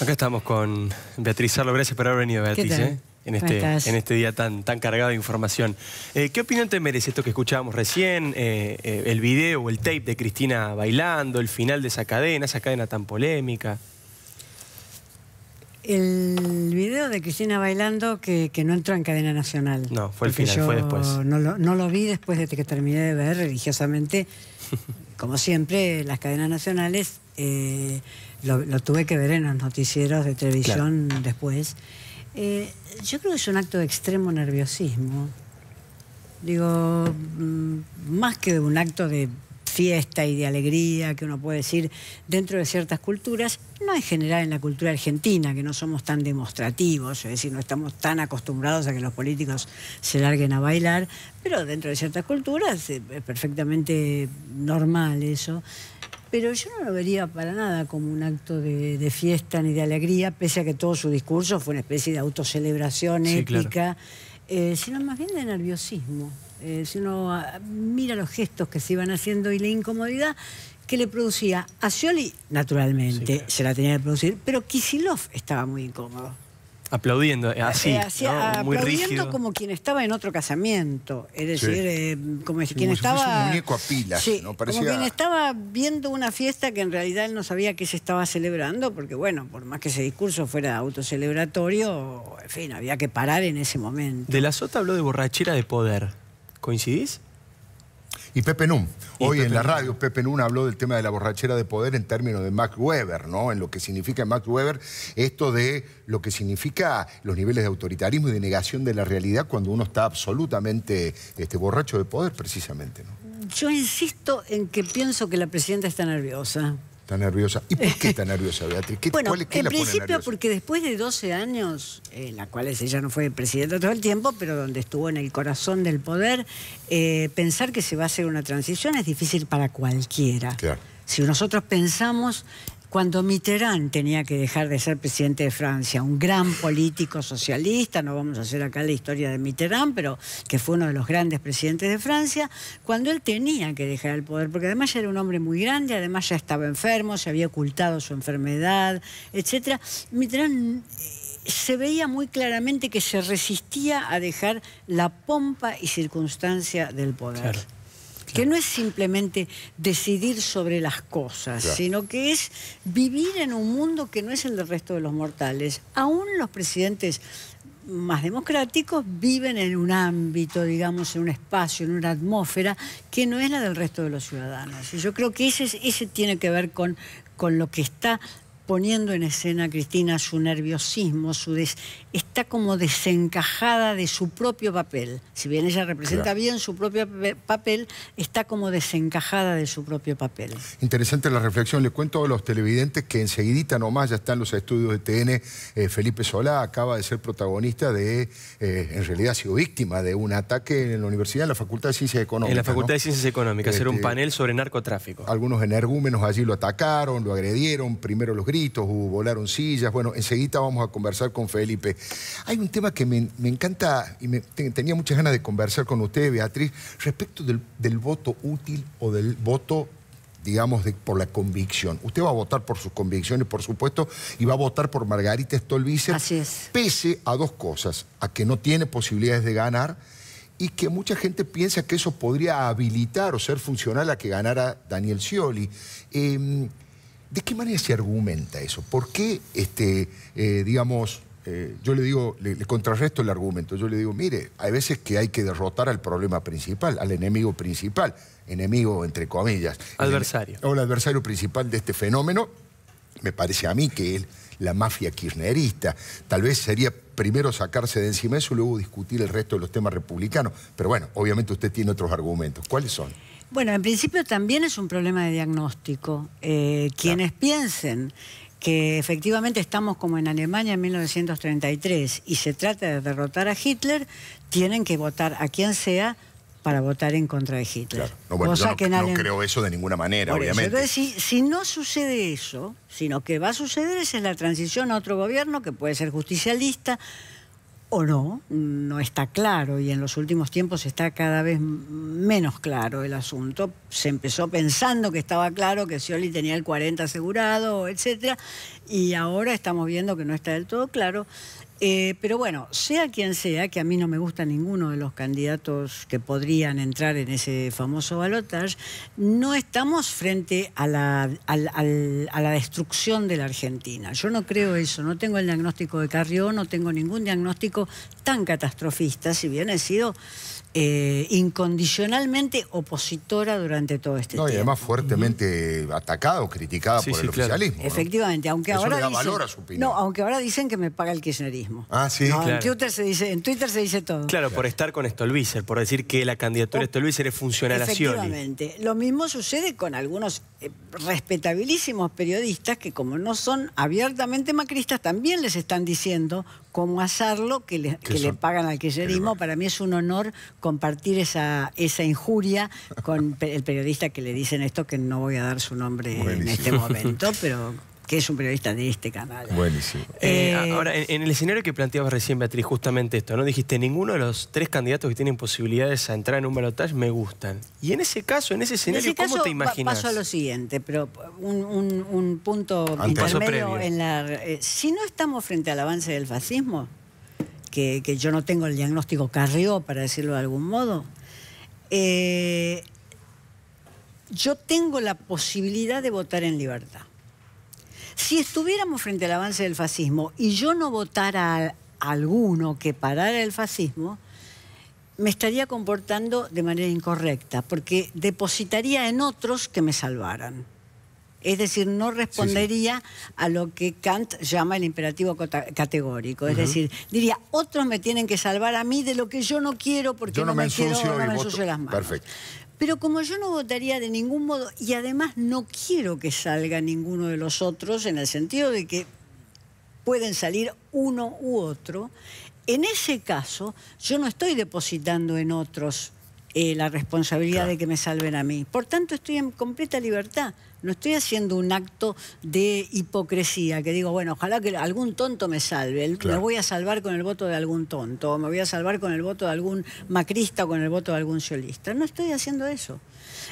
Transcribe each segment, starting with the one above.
Acá estamos con Beatriz Arlo, gracias por haber venido, Beatriz, ¿eh? este, en, este, día tan, cargado de información. Eh, ¿Qué opinión te merece esto que escuchábamos recién? Eh, el video, o el tape de Cristina bailando, el final de esa cadena, esa cadena tan polémica. El video de Cristina bailando que, no entró en cadena nacional. No, fue el final, fue después. No lo, vi después de que terminé de ver religiosamente, como siempre, las cadenas nacionales lo, tuve que ver en los noticieros de televisión después. Eh, yo creo que es un acto de extremo nerviosismo. Digo, mm, más que un acto de fiesta y de alegría que uno puede decir dentro de ciertas culturas, no en general en la cultura argentina, que no somos tan demostrativos, es decir, no estamos tan acostumbrados a que los políticos se larguen a bailar, pero dentro de ciertas culturas eh, es perfectamente normal eso. Pero yo no lo vería para nada como un acto de, fiesta ni de alegría, pese a que todo su discurso fue una especie de autocelebración sí, épica, eh, sino más bien de nerviosismo. Eh, si uno ah, mira los gestos que se iban haciendo y la incomodidad que le producía a Scioli, naturalmente, se la tenía que producir, pero Kisilov estaba muy incómodo. Aplaudiendo, eh, ah, así. Eh, ah, Muy rígido. como quien estaba en otro casamiento. Es decir, eh, como quien estaba. un a Como quien estaba viendo una fiesta que en realidad él no sabía que se estaba celebrando, porque bueno, por más que ese discurso fuera autocelebratorio, en fin, había que parar en ese momento. De la Sota habló de borrachera de poder. ¿Coincidís? y Pepe Nun. Hoy en la radio Pepe Nun habló del tema de la borrachera de poder en términos de Max Weber, ¿no? En lo que significa Max Weber esto de lo que significa los niveles de autoritarismo y de negación de la realidad cuando uno está absolutamente este, borracho de poder, precisamente, ¿no? Yo insisto en que pienso que la presidenta está nerviosa. Tan nerviosa. ¿Y por qué está nerviosa, Beatriz? bueno, en principio porque después de 12 años, en eh, la ella no fue presidenta todo el tiempo, pero donde estuvo en el corazón del poder, eh, pensar que se va a hacer una transición es difícil para cualquiera. Si nosotros pensamos cuando Mitterrand tenía que dejar de ser presidente de Francia, un gran político socialista, no vamos a hacer acá la historia de Mitterrand, pero que fue uno de los grandes presidentes de Francia, cuando él tenía que dejar el poder, porque además ya era un hombre muy grande, además ya estaba enfermo, se había ocultado su enfermedad, etc. Mitterrand eh, se veía muy claramente que se resistía a dejar la pompa y circunstancia del poder. Que no es simplemente decidir sobre las cosas, sino que es vivir en un mundo que no es el del resto de los mortales. Aún los presidentes más democráticos viven en un ámbito, digamos, en un espacio, en una atmósfera que no es la del resto de los ciudadanos. Y yo creo que ese, ese tiene que ver con, con lo que está poniendo en escena Cristina su nerviosismo, su des... está como desencajada de su propio papel. Si bien ella representa bien su propio papel, está como desencajada de su propio papel. Interesante la reflexión. Les cuento a los televidentes que enseguidita nomás ya están los estudios de TN. Eh, Felipe Solá acaba de ser protagonista de, eh, en realidad ha sido víctima de un ataque en la universidad, en la Facultad de Ciencias Económicas. En la Facultad de Ciencias Económicas, Era un este, panel sobre narcotráfico. Algunos energúmenos allí lo atacaron, lo agredieron, primero los griegos ...o volaron sillas. Bueno, enseguida vamos a conversar con Felipe. Hay un tema que me, encanta y tenía muchas ganas de conversar con usted, Beatriz, respecto del, voto útil o del voto digamos, de, por la convicción. Usted va a votar por sus convicciones, por supuesto, y va a votar por Margarita Stolbizer. Pese a dos cosas, a que no tiene posibilidades de ganar y que mucha gente piensa que eso podría habilitar o ser funcional a que ganara Daniel Scioli. Em, ¿De qué manera se argumenta eso? ¿Por qué, este, eh, digamos, eh, yo le digo, le, contrarresto el argumento, yo le digo, mire, hay veces que hay que derrotar al problema principal, al enemigo principal, enemigo entre comillas. Adversario. o el adversario principal de este fenómeno, me parece a mí que es la mafia kirchnerista. Tal vez sería primero sacarse de encima eso y luego discutir el resto de los temas republicanos. Pero bueno, obviamente usted tiene otros argumentos. ¿Cuáles son? Bueno, en principio también es un problema de diagnóstico. Eh, quienes piensen que efectivamente estamos como en Alemania en 1933 y se trata de derrotar a Hitler, tienen que votar a quien sea para votar en contra de Hitler. No, creo eso de ninguna manera, obviamente. Entonces, si, no sucede eso, sino que va a suceder es la transición a otro gobierno que puede ser justicialista, o no, no está claro y en los últimos tiempos está cada vez menos claro el asunto. Se empezó pensando que estaba claro que Scioli tenía el 40 asegurado, etcétera, y ahora estamos viendo que no está del todo claro. Eh, pero bueno, sea quien sea, que a mí no me gusta ninguno de los candidatos que podrían entrar en ese famoso balotage, no estamos frente a la, a, la destrucción de la Argentina. Yo no creo eso, no tengo el diagnóstico de Carrió, no tengo ningún diagnóstico tan catastrofista, si bien he sido eh, incondicionalmente opositora durante todo este no, tiempo. Y además fuertemente atacada o criticada por el oficialismo. Efectivamente, aunque ahora. dicen, No, aunque ahora dicen que me paga el kirchnerismo. Ah, sí. en, Twitter se dice, en Twitter se dice todo. Claro, por estar con Stolbizer, por decir que la candidatura de oh, Stolbizer es funcional Efectivamente. a Lo mismo sucede con algunos eh, respetabilísimos periodistas que, como no son abiertamente macristas, también les están diciendo cómo hacerlo, que le, que le pagan al kirchnerismo. Para mí es un honor compartir esa, esa injuria con el periodista que le dicen esto, que no voy a dar su nombre en este momento, pero que es un periodista de este canal. Buenísimo. Eh, eh, ahora, en, el escenario que planteabas recién, Beatriz, justamente esto, ¿no? Dijiste, ninguno de los tres candidatos que tienen posibilidades a entrar en un balotaje me gustan. Y en ese caso, en ese escenario, ¿cómo te imaginas? Paso a lo siguiente, pero un, punto intermedio en la... Eh, si no estamos frente al avance del fascismo, que, que, yo no tengo el diagnóstico carrió, para decirlo de algún modo, yo tengo la posibilidad de votar en libertad. Si estuviéramos frente al avance del fascismo y yo no votara a alguno que parara el fascismo, me estaría comportando de manera incorrecta, porque depositaría en otros que me salvaran. Es decir, no respondería a lo que Kant llama el imperativo categórico. Es decir, diría, otros me tienen que salvar a mí de lo que yo no quiero porque yo no, me, ensucio, quiero, no me ensucio las manos. Perfecto. Pero como yo no votaría de ningún modo, y además no quiero que salga ninguno de los otros, en el sentido de que pueden salir uno u otro, en ese caso yo no estoy depositando en otros eh, la responsabilidad de que me salven a mí. Por tanto, estoy en completa libertad. No estoy haciendo un acto de hipocresía, que digo, bueno, ojalá que algún tonto me salve. Lo voy a salvar con el voto de algún tonto, o me voy a salvar con el voto de algún macrista o con el voto de algún ciolista. No estoy haciendo eso.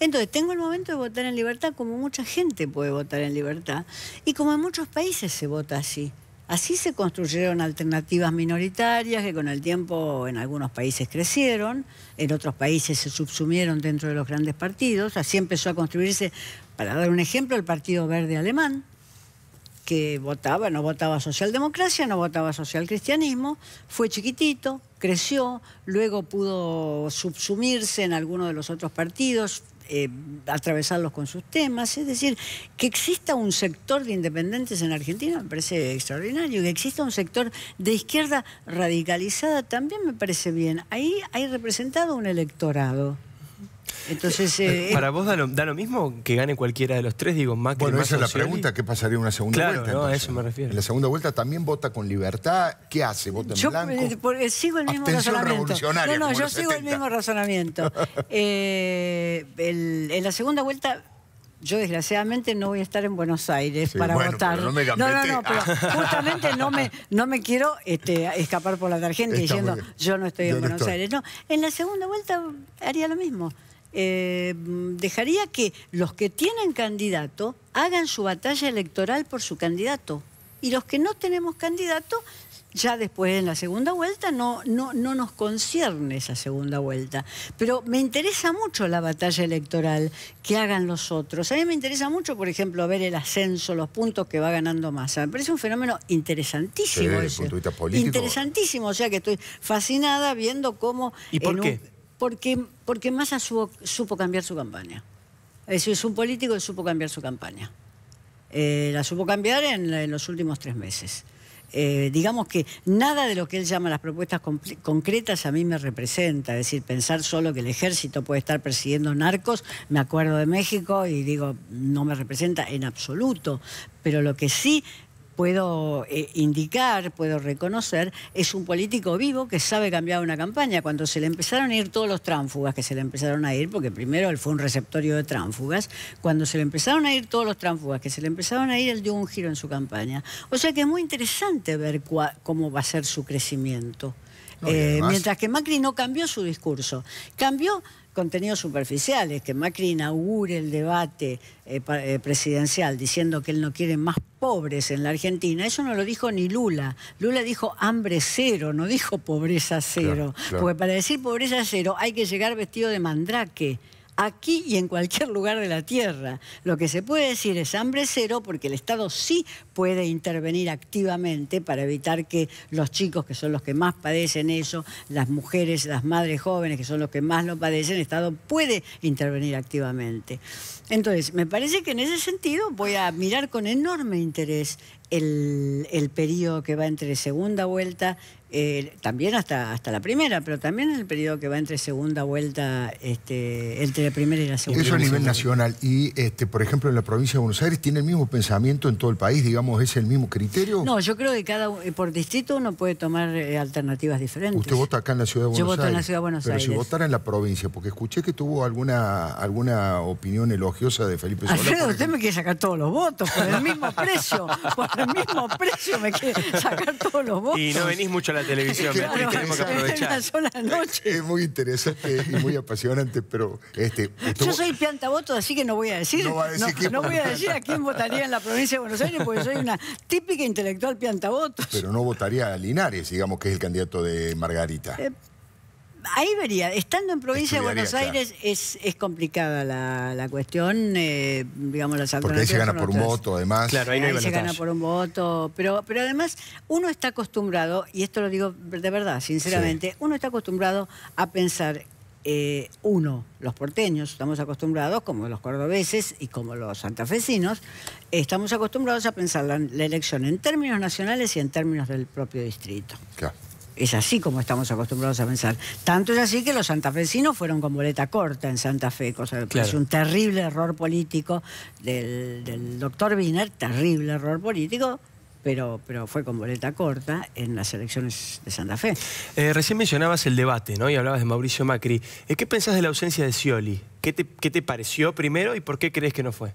Entonces, tengo el momento de votar en libertad, como mucha gente puede votar en libertad, y como en muchos países se vota así. Así se construyeron alternativas minoritarias que con el tiempo en algunos países crecieron, en otros países se subsumieron dentro de los grandes partidos. Así empezó a construirse, para dar un ejemplo, el Partido Verde Alemán, que votaba, no votaba socialdemocracia, no votaba socialcristianismo, fue chiquitito, creció, luego pudo subsumirse en alguno de los otros partidos, eh, atravesarlos con sus temas. Es decir, que exista un sector de independientes en Argentina me parece extraordinario, que exista un sector de izquierda radicalizada también me parece bien. Ahí hay representado un electorado. Entonces, eh, eh, ¿Para vos da lo, mismo que gane cualquiera de los tres? Digo, más bueno, esa es la pregunta, ¿qué pasaría en una segunda vuelta? no, a eso me refiero. la segunda vuelta también vota con libertad, ¿qué hace? ¿Vota en yo, blanco? Eh, sigo el mismo razonamiento. No, no, yo sigo el mismo razonamiento. en la segunda vuelta yo desgraciadamente no voy a estar en Buenos Aires para votar. no, no, no, justamente no me, no me quiero este, escapar por la tarjeta diciendo yo no estoy en Buenos Aires. No, en la segunda vuelta haría lo mismo. Eh, dejaría que los que tienen candidato hagan su batalla electoral por su candidato. Y los que no tenemos candidato, ya después en la segunda vuelta no, no, no nos concierne esa segunda vuelta. Pero me interesa mucho la batalla electoral que hagan los otros. A mí me interesa mucho, por ejemplo, ver el ascenso, los puntos que va ganando Massa. Me parece un fenómeno interesantísimo. Interesantísimo, o sea que estoy fascinada viendo cómo... ¿Y por qué? porque, porque Massa supo, cambiar su campaña. Es es un político que supo cambiar su campaña. Eh, la supo cambiar en, los últimos tres meses. Eh, digamos que nada de lo que él llama las propuestas concretas a mí me representa, es decir, pensar solo que el ejército puede estar persiguiendo narcos, me acuerdo de México y digo, no me representa en absoluto, pero lo que sí puedo eh, indicar, puedo reconocer, es un político vivo que sabe cambiar una campaña. Cuando se le empezaron a ir todos los tránfugas, que se le empezaron a ir, porque primero él fue un receptorio de tránfugas, cuando se le empezaron a ir todos los tránfugas, que se le empezaron a ir, él dio un giro en su campaña. O sea que es muy interesante ver cómo va a ser su crecimiento. Eh, mientras que Macri no cambió su discurso, cambió contenidos superficiales, que Macri inaugure el debate eh, eh, presidencial diciendo que él no quiere más pobres en la Argentina, eso no lo dijo ni Lula. Lula dijo hambre cero, no dijo pobreza cero. Porque para decir pobreza cero hay que llegar vestido de mandrake aquí y en cualquier lugar de la Tierra. Lo que se puede decir es hambre cero porque el Estado sí puede intervenir activamente para evitar que los chicos, que son los que más padecen eso, las mujeres, las madres jóvenes, que son los que más lo padecen, el Estado puede intervenir activamente. Entonces, me parece que en ese sentido voy a mirar con enorme interés el, periodo que va entre segunda vuelta también hasta, hasta la primera, pero también en el periodo que va entre segunda vuelta, este, entre la primera y la segunda. Eso a nivel nacional. Y, este, por ejemplo, en la provincia de Buenos Aires, ¿tiene el mismo pensamiento en todo el país? Digamos, ¿es el mismo criterio? No, yo creo que cada eh, por distrito uno puede tomar eh, alternativas diferentes. Usted vota acá en la ciudad de Buenos Aires. Yo voto en la ciudad de Buenos Aires. Pero si votara en la provincia, porque escuché que tuvo alguna, alguna opinión elogiosa de Felipe Solá. Alfredo, usted me quiere sacar todos los votos por el mismo precio. Por el mismo precio me quiere sacar todos los votos. Y no venís mucho a la televisión, Es, muy interesante y muy apasionante, pero... este Yo soy pianta así que no voy a decir. No, a voy a decir a quién votaría en la provincia de Buenos Aires, porque soy una típica intelectual pianta Pero no votaría a Linares, digamos, que es el candidato de Margarita. Eh, ahí vería, estando en provincia de Buenos Aires es, es, complicada la, la cuestión, eh, digamos, las Porque ahí se gana por un voto, además. Claro, ahí, se gana por un voto, pero, pero además uno está acostumbrado, y esto lo digo de verdad, sinceramente, uno está acostumbrado a pensar eh, uno, los porteños estamos acostumbrados, como los cordobeses y como los santafesinos, estamos acostumbrados a pensar la, la elección en términos nacionales y en términos del propio distrito. Claro. Es así como estamos acostumbrados a pensar. Tanto es así que los santafesinos fueron con boleta corta en Santa Fe, cosa que es un terrible error político del, doctor Wiener, terrible error político, pero, pero fue con boleta corta en las elecciones de Santa Fe. Eh, recién mencionabas el debate, ¿no? Y hablabas de Mauricio Macri. Eh, ¿Qué pensás de la ausencia de Scioli? qué te pareció primero y por qué crees que no fue?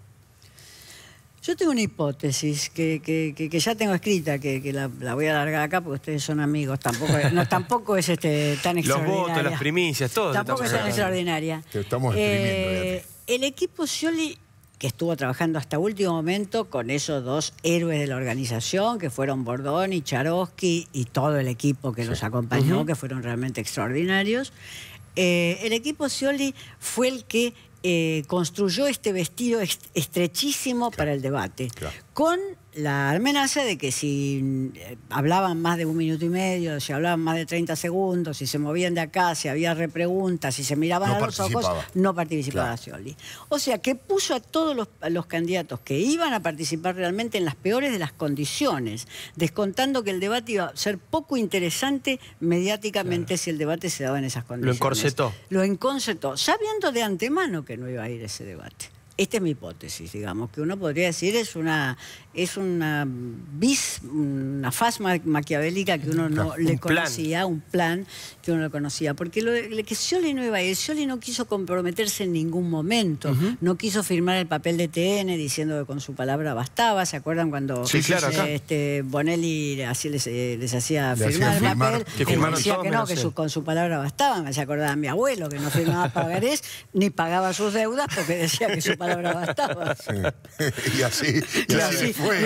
Yo tengo una hipótesis que, ya tengo escrita, que, la, voy a alargar acá porque ustedes son amigos. Tampoco, no, tampoco es este, tan extraordinaria. Los votos, las primicias, todo. Tampoco es tan extraordinaria. estamos eh, El equipo Scioli, que estuvo trabajando hasta último momento con esos dos héroes de la organización, que fueron Bordón y Charosky y todo el equipo que los acompañó, que fueron realmente extraordinarios, eh, el equipo Scioli fue el que eh, construyó este vestido estrechísimo para el debate, con la amenaza de que si eh, hablaban más de un minuto y medio, si hablaban más de 30 segundos, si se movían de acá, si había repreguntas, si se miraban a los ojos, no participaba claro. O sea, que puso a todos los, candidatos que iban a participar realmente en las peores de las condiciones, descontando que el debate iba a ser poco interesante mediáticamente si el debate se daba en esas condiciones. Lo encorsetó. Lo encorsetó, sabiendo de antemano que no iba a ir ese debate. Esta es mi hipótesis, digamos, que uno podría decir es una es una una faz maquiavélica que uno no le conocía, un plan que uno no conocía. Porque lo, que Scioli no iba a ir, Scioli no quiso comprometerse en ningún momento, no quiso firmar el papel de TN diciendo que con su palabra bastaba. ¿Se acuerdan cuando este, Bonelli así les, eh, hacía firmar el papel? Que firmaron decía que no, que con su palabra bastaban. Se acordaba mi abuelo que no firmaba pagarés ni pagaba sus deudas porque decía que su palabra y así, así, fue,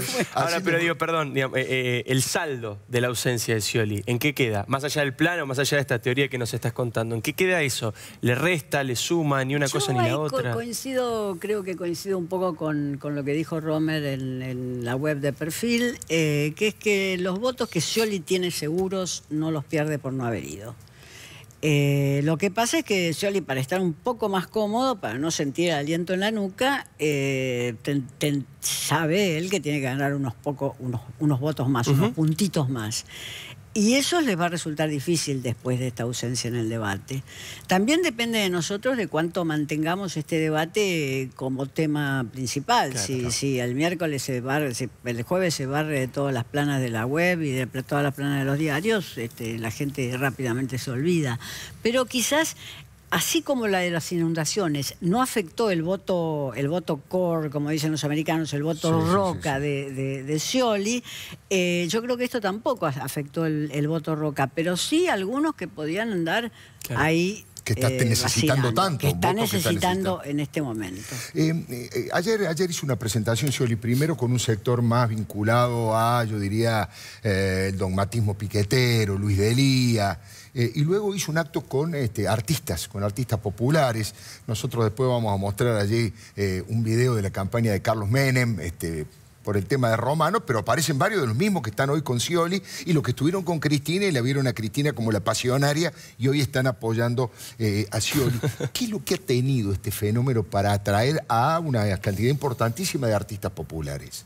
fue. Ahora, pero digo, perdón, eh, eh, el saldo de la ausencia de Scioli, ¿en qué queda? Más allá del plano, más allá de esta teoría que nos estás contando, ¿en qué queda eso? ¿Le resta, le suma, ni una cosa ni la otra? coincido, creo que coincido un poco con, con lo que dijo Romer en, la web de perfil, eh, que es que los votos que Scioli tiene seguros no los pierde por no haber ido. Eh, lo que pasa es que Soli para estar un poco más cómodo, para no sentir aliento en la nuca, eh, sabe él que tiene que ganar unos, poco, unos, unos votos más, unos puntitos más. Y eso les va a resultar difícil después de esta ausencia en el debate. También depende de nosotros de cuánto mantengamos este debate como tema principal. si, el miércoles se barre, si el jueves se barre de todas las planas de la web y de todas las planas de los diarios, este, la gente rápidamente se olvida. Pero quizás así como la de las inundaciones no afectó el voto, el voto core, como dicen los americanos, el voto roca de, de, Scioli, eh, yo creo que esto tampoco afectó el, voto roca, pero sí algunos que podían andar ahí eh, que está necesitando tanto. Que está necesitando en este momento. Eh, eh, ayer, ayer hice una presentación, Scioli, primero con un sector más vinculado a, yo diría, el dogmatismo piquetero, Luis Delía. Eh, y luego hizo un acto con este, artistas, con artistas populares. Nosotros después vamos a mostrar allí un video de la campaña de Carlos Menem, este, por el tema de Romano, pero aparecen varios de los mismos que están hoy con Scioli y los que estuvieron con Cristina y la vieron a Cristina como la pasionaria y hoy están apoyando eh, a Scioli. ¿Qué es lo que ha tenido este fenómeno para atraer a una cantidad importantísima de artistas populares?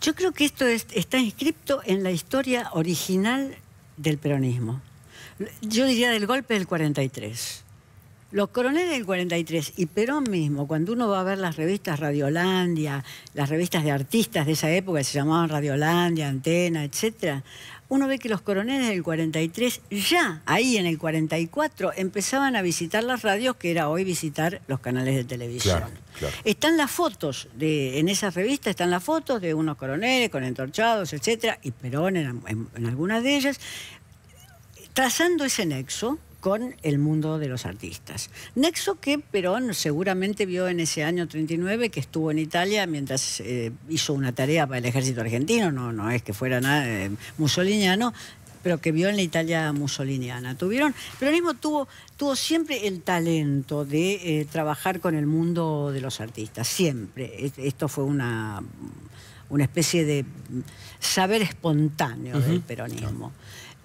Yo creo que esto está inscripto en la historia original del peronismo. Yo diría del golpe del 43. Los coroneles del 43 y Perón mismo, cuando uno va a ver las revistas Radiolandia, las revistas de artistas de esa época que se llamaban Radiolandia, Antena, etc., uno ve que los coroneles del 43 ya ahí en el 44 empezaban a visitar las radios que era hoy visitar los canales de televisión. Están las fotos, de, en esas revistas están las fotos de unos coroneles con entorchados, etc., y Perón en algunas de ellas, trazando ese nexo con el mundo de los artistas. Nexo que Perón seguramente vio en ese año 39 que estuvo en Italia mientras eh, hizo una tarea para el ejército argentino, no, no es que fuera nada, eh, musoliniano, pero que vio en la Italia mussoliniana. Tuvieron, peronismo tuvo, tuvo siempre el talento de eh, trabajar con el mundo de los artistas, siempre. Esto fue una, una especie de saber espontáneo del peronismo.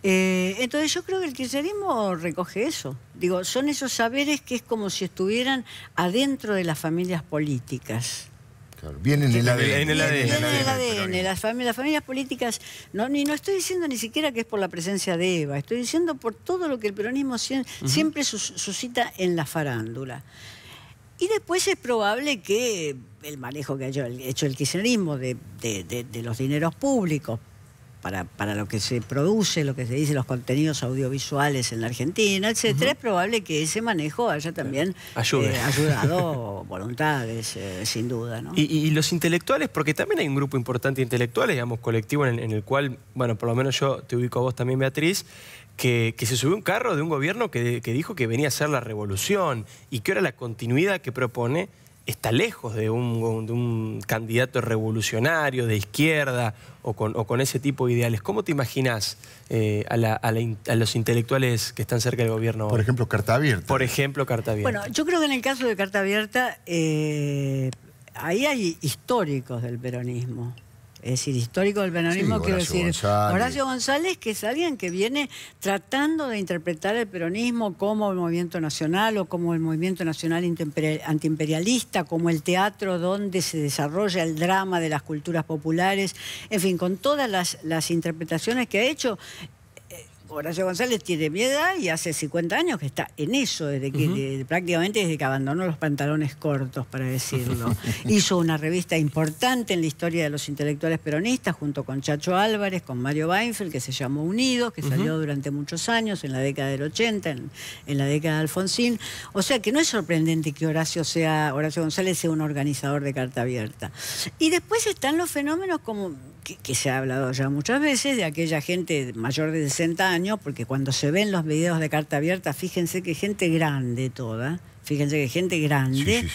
Eh, entonces yo creo que el kirchnerismo recoge eso. Digo, son esos saberes que es como si estuvieran adentro de las familias políticas. Vienen en el ADN. En en el ADN. Las, familias, políticas, no, ni, no estoy diciendo ni siquiera que es por la presencia de Eva, estoy diciendo por todo lo que el peronismo siempre, suscita en la farándula. Y después es probable que el manejo que ha hecho el kirchnerismo de los dineros públicos para, lo que se produce, lo que se dice, los contenidos audiovisuales en la Argentina, etcétera, es probable que ese manejo haya también eh, ayudado voluntades, eh, sin duda. Y, los intelectuales, porque también hay un grupo importante de intelectuales, digamos, colectivo, en el, cual, bueno, por lo menos yo te ubico a vos también, Beatriz, que, se subió un carro de un gobierno que, que, dijo que venía a ser la revolución y que era la continuidad que propone está lejos de un, de un, candidato revolucionario, de izquierda o con, ese tipo de ideales. ¿Cómo te imaginas eh, a, los intelectuales que están cerca del gobierno? Por ejemplo, Carta Abierta. Por ejemplo, Carta Abierta. Bueno, yo creo que en el caso de Carta Abierta, eh, ahí hay históricos del peronismo es decir, histórico del peronismo, quiero decir, Horacio González, que es alguien que viene tratando de interpretar el peronismo como el movimiento nacional o como el movimiento nacional antiimperialista, como el teatro donde se desarrolla el drama de las culturas populares, en fin, con todas las interpretaciones que ha hecho, Horacio González tiene mi edad y hace 50 años que está en eso, desde que, prácticamente desde que abandonó los pantalones cortos, para decirlo. Hizo una revista importante en la historia de los intelectuales peronistas, junto con Chacho Álvarez, con Mario Weinfeld, que se llamó Unidos, que salió durante muchos años, en la década del 80, en, la década de Alfonsín. O sea que no es sorprendente que Horacio, sea, Horacio González sea un organizador de carta abierta. Y después están los fenómenos como que, se ha hablado ya muchas veces, de aquella gente mayor de 60 años, porque cuando se ven los videos de carta abierta, fíjense que gente grande toda, fíjense que gente grande,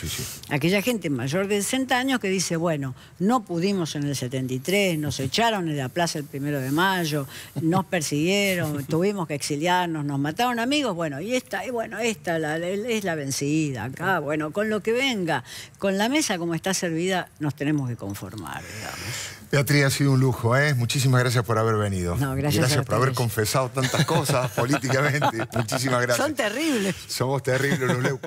aquella gente mayor de 60 años que dice, bueno, no pudimos en el 73, nos echaron en la plaza el primero de mayo, nos persiguieron, tuvimos que exiliarnos, nos mataron amigos, bueno, y esta, y bueno, esta es la vencida acá, bueno, con lo que venga, con la mesa como está servida, nos tenemos que conformar, digamos. Beatriz, ha sido un lujo, ¿eh? Muchísimas gracias por haber venido. gracias, por haber confesado tantas cosas políticamente. Muchísimas gracias. Son terribles. Somos terribles los